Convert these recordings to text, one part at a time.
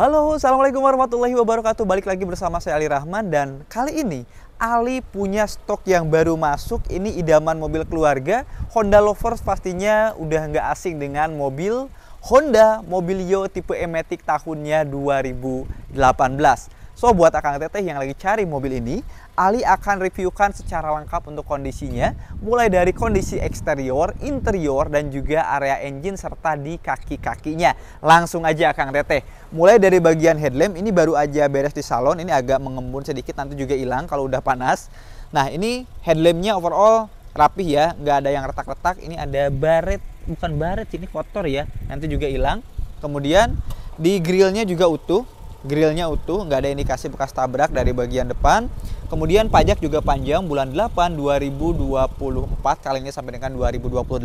Halo, Assalamualaikum warahmatullahi wabarakatuh. Balik lagi bersama saya Ali Rahman dan kali ini Ali punya stok yang baru masuk. Ini idaman mobil keluarga. Honda Lovers pastinya udah nggak asing dengan mobil Honda Mobilio tipe Ematic tahunnya 2018. So buat akang teteh yang lagi cari mobil ini, Ali akan reviewkan secara lengkap untuk kondisinya, mulai dari kondisi eksterior, interior, dan juga area engine serta di kaki-kakinya. Langsung aja akang Teteh. Mulai dari bagian headlamp, ini baru aja beres di salon, ini agak mengembun sedikit, nanti juga hilang kalau udah panas. Nah ini headlampnya overall rapih ya, nggak ada yang retak-retak, ini ada baret, bukan baret, ini kotor ya, nanti juga hilang. Kemudian di grillnya juga utuh, grillnya utuh, nggak ada indikasi bekas tabrak dari bagian depan. Kemudian pajak juga panjang bulan 8 2024 kali ini sampai dengan 2028.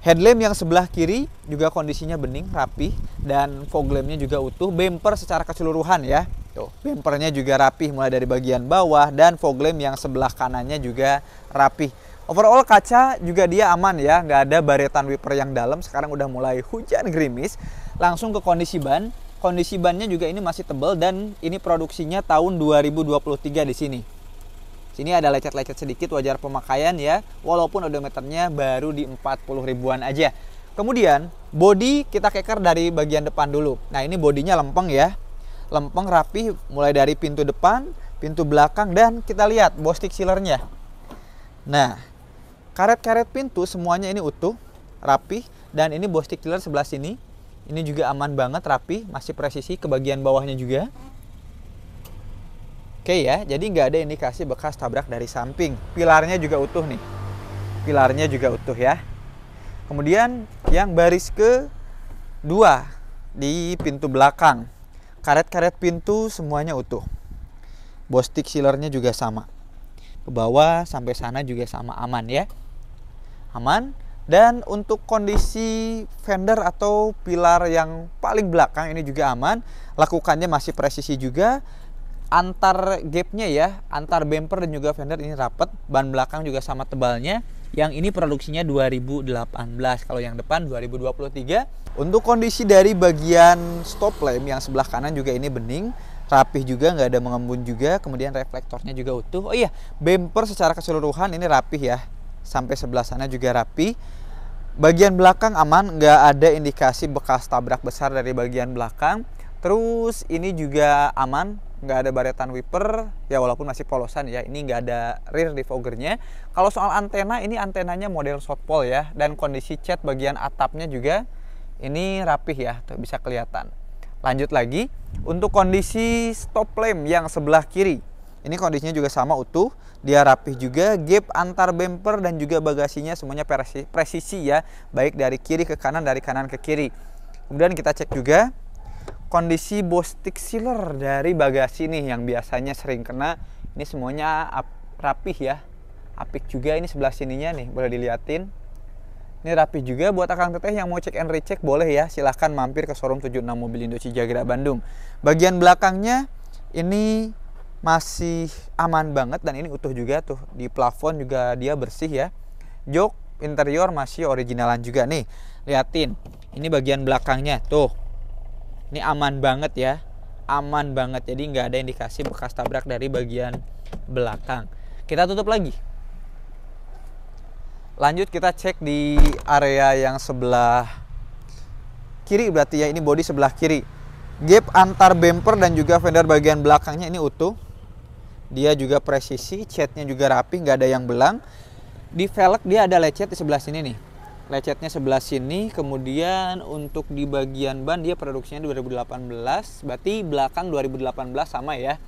Headlamp yang sebelah kiri juga kondisinya bening, rapih dan fog lampnya juga utuh. Bumper secara keseluruhan ya. Tuh, bumpernya juga rapih mulai dari bagian bawah dan fog lamp yang sebelah kanannya juga rapih. Overall kaca juga dia aman ya, nggak ada baretan wiper yang dalam. Sekarang udah mulai hujan gerimis. Langsung ke kondisi ban. Kondisi bannya juga ini masih tebal dan ini produksinya tahun 2023 di sini. Sini ada lecet-lecet sedikit wajar pemakaian ya, walaupun odometernya baru di 40 ribuan aja. Kemudian body kita keker dari bagian depan dulu. Nah ini bodinya lempeng ya, lempeng rapi mulai dari pintu depan, pintu belakang dan kita lihat bostik sealernya. Nah karet-karet pintu semuanya ini utuh, rapi dan ini bostik sealer sebelah sini ini juga aman banget, rapi, masih presisi ke bagian bawahnya juga. Oke ya, jadi nggak ada indikasi bekas tabrak dari samping. Pilarnya juga utuh nih. Pilarnya juga utuh ya. Kemudian yang baris ke dua di pintu belakang. Karet-karet pintu semuanya utuh. Bostik sealernya juga sama. Ke bawah sampai sana juga sama aman ya. Aman. Dan untuk kondisi fender atau pilar yang paling belakang ini juga aman. Lakukannya masih presisi juga. Antar gapnya ya, antar bumper dan juga fender ini rapat. Ban belakang juga sama tebalnya. Yang ini produksinya 2018, kalau yang depan 2023. Untuk kondisi dari bagian stop lamp yang sebelah kanan juga ini bening rapih juga nggak ada mengembun juga kemudian reflektornya juga utuh oh iya bumper secara keseluruhan ini rapih ya sampai sebelah sana juga rapi Bagian belakang aman, nggak ada indikasi bekas tabrak besar dari bagian belakang. Terus ini juga aman, nggak ada baretan wiper ya walaupun masih polosan ya ini nggak ada rear defoggernya kalau soal antena ini antenanya model pole ya dan kondisi cat bagian atapnya juga ini rapih ya tuh bisa kelihatan lanjut lagi untuk kondisi stop lamp yang sebelah kiri ini kondisinya juga sama utuh, dia rapih juga, gap antar bumper dan juga bagasinya semuanya presisi, presisi ya, baik dari kiri ke kanan, dari kanan ke kiri. Kemudian kita cek juga kondisi bostik sealer dari bagasi nih yang biasanya sering kena, ini semuanya rapih ya. Apik juga ini sebelah sininya nih, boleh diliatin. Ini rapi juga buat akang teteh yang mau cek and recheck boleh ya. Silahkan mampir ke showroom 76 Mobil Indo Cijagra Bandung. Bagian belakangnya ini masih aman banget dan ini utuh juga tuh di plafon juga dia bersih ya jok interior masih originalan juga nih liatin ini bagian belakangnya tuh ini aman banget ya aman banget jadi nggak ada indikasi bekas tabrak dari bagian belakang kita tutup lagi lanjut kita cek di area yang sebelah kiri berarti ya ini body sebelah kiri gap antar bumper dan juga fender bagian belakangnya ini utuh dia juga presisi catnya juga rapi nggak ada yang belang di velg dia ada lecet di sebelah sini nih lecetnya sebelah sini kemudian untuk di bagian ban dia produksinya 2018 berarti belakang 2018 sama ya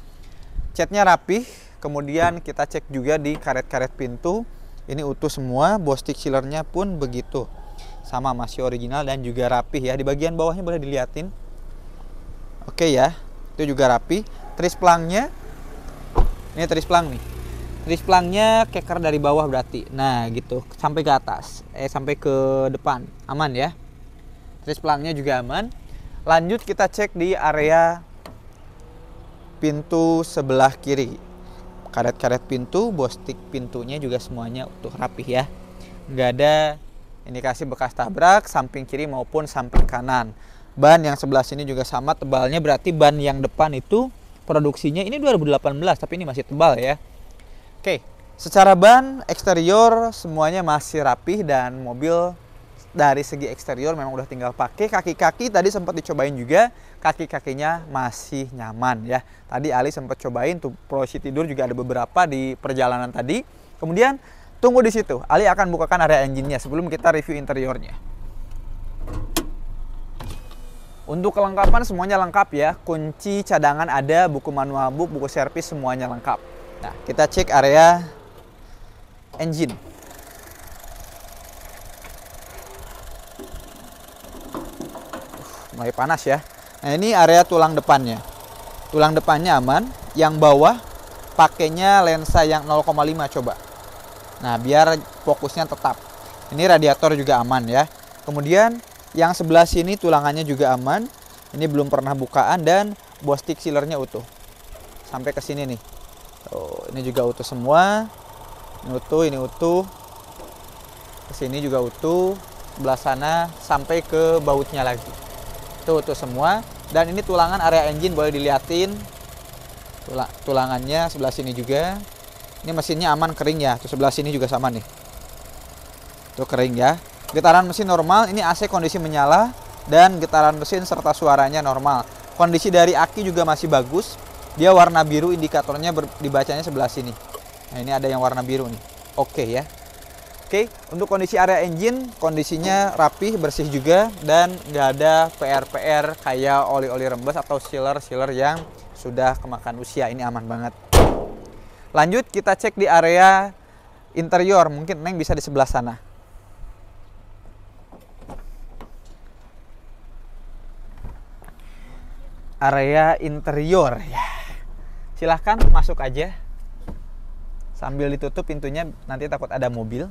catnya rapih kemudian kita cek juga di karet-karet pintu ini utuh semua bostik sealernya pun begitu sama masih original dan juga rapi. ya di bagian bawahnya boleh diliatin oke ya itu juga rapi tris pelangnya ini plang nih plangnya keker dari bawah berarti nah gitu sampai ke atas eh sampai ke depan aman ya plangnya juga aman lanjut kita cek di area pintu sebelah kiri karet-karet pintu bostik pintunya juga semuanya utuh rapih ya nggak ada indikasi bekas tabrak samping kiri maupun samping kanan ban yang sebelah sini juga sama tebalnya berarti ban yang depan itu produksinya ini 2018 tapi ini masih tebal ya oke secara ban eksterior semuanya masih rapih dan mobil dari segi eksterior memang udah tinggal pakai kaki-kaki tadi sempat dicobain juga kaki-kakinya masih nyaman ya tadi Ali sempat cobain tuh posisi tidur juga ada beberapa di perjalanan tadi kemudian tunggu di situ Ali akan bukakan area engine-nya sebelum kita review interiornya untuk kelengkapan semuanya lengkap ya. Kunci cadangan ada, buku manual book, buku servis semuanya lengkap. Nah, kita cek area engine. Uh, mulai panas ya. Nah, ini area tulang depannya. Tulang depannya aman, yang bawah pakainya lensa yang 0,5 coba. Nah, biar fokusnya tetap. Ini radiator juga aman ya. Kemudian yang sebelah sini tulangannya juga aman. Ini belum pernah bukaan dan buah stick sealernya utuh. Sampai ke sini nih. Tuh, ini juga utuh semua. Ini utuh, ini utuh. Ke sini juga utuh. Sebelah sana sampai ke bautnya lagi. tuh utuh semua. Dan ini tulangan area engine boleh dilihatin. tulangannya sebelah sini juga. Ini mesinnya aman kering ya. Tuh sebelah sini juga sama nih. Tuh kering ya. Getaran mesin normal, ini AC kondisi menyala dan getaran mesin serta suaranya normal. Kondisi dari aki juga masih bagus. Dia warna biru indikatornya ber, dibacanya sebelah sini. Nah, ini ada yang warna biru nih. Oke okay, ya. Oke, okay, untuk kondisi area engine kondisinya rapih, bersih juga dan nggak ada PR-PR kayak oli-oli rembes atau sealer-sealer yang sudah kemakan usia. Ini aman banget. Lanjut kita cek di area interior. Mungkin Neng bisa di sebelah sana. area interior ya. Silahkan masuk aja. Sambil ditutup pintunya nanti takut ada mobil.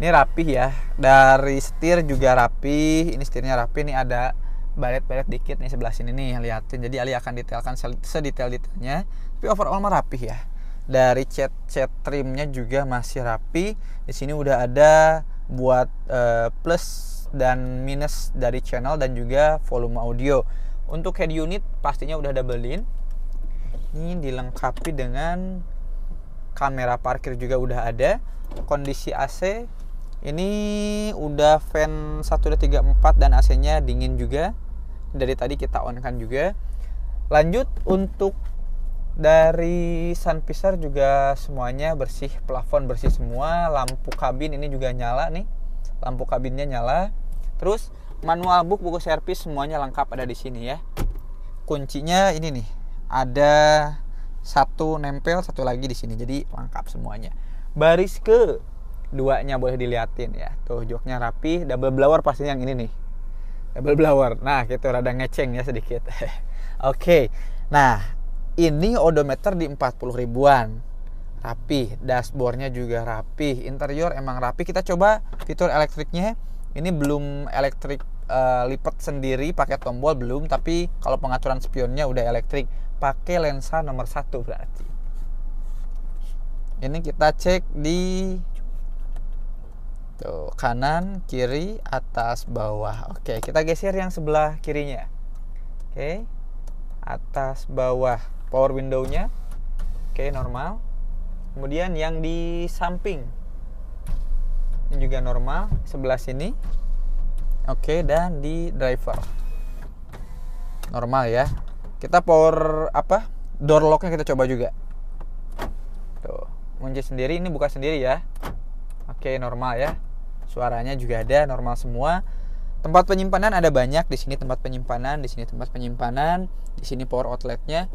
Ini rapih ya. Dari setir juga rapi, Ini setirnya rapi. nih ada balet-balet dikit nih sebelah sini nih liatin. Jadi Ali akan detailkan sedetail-detailnya. Tapi overall mah rapih ya. Dari cat-cat trimnya juga masih rapi. Di sini udah ada buat uh, plus dan minus dari channel dan juga volume audio. Untuk head unit pastinya udah double-in. Ini dilengkapi dengan kamera parkir juga udah ada. Kondisi AC ini udah fan empat dan AC-nya dingin juga. Dari tadi kita on-kan juga. Lanjut untuk dari Sunpicer juga semuanya bersih, plafon bersih semua, lampu kabin ini juga nyala nih lampu kabinnya nyala terus manual book buku servis semuanya lengkap ada di sini ya kuncinya ini nih ada satu nempel satu lagi di sini jadi lengkap semuanya baris ke duanya boleh diliatin ya tuh joknya rapi double blower pasti yang ini nih double blower nah gitu rada ngeceng ya sedikit oke okay. nah ini odometer di 40 ribuan rapi dashboardnya juga rapi interior emang rapi kita coba fitur elektriknya ini belum elektrik uh, lipat sendiri pakai tombol belum tapi kalau pengaturan spionnya udah elektrik pakai lensa nomor satu berarti ini kita cek di tuh kanan kiri atas bawah oke kita geser yang sebelah kirinya oke atas bawah power window-nya, oke normal kemudian yang di samping ini juga normal sebelah sini oke dan di driver normal ya kita power apa door locknya kita coba juga tuh kunci sendiri ini buka sendiri ya oke normal ya suaranya juga ada normal semua tempat penyimpanan ada banyak di sini tempat penyimpanan di sini tempat penyimpanan di sini power outletnya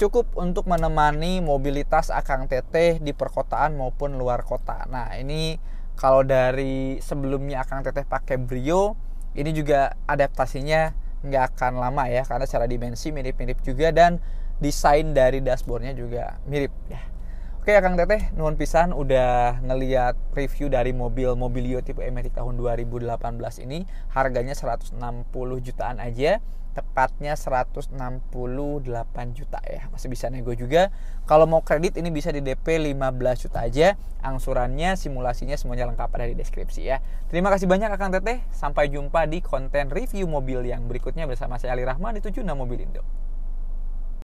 cukup untuk menemani mobilitas akang teteh di perkotaan maupun luar kota. Nah, ini kalau dari sebelumnya akang teteh pakai Brio, ini juga adaptasinya nggak akan lama ya karena secara dimensi mirip-mirip juga dan desain dari dashboardnya juga mirip ya. Oke Kang Teteh, nuhun pisan udah ngeliat review dari mobil Mobilio tipe Emetic tahun 2018 ini harganya 160 jutaan aja tepatnya 168 juta ya masih bisa nego juga kalau mau kredit ini bisa di DP 15 juta aja angsurannya simulasinya semuanya lengkap ada di deskripsi ya terima kasih banyak Kang Teteh sampai jumpa di konten review mobil yang berikutnya bersama saya Ali Rahman di 76 Mobil Indo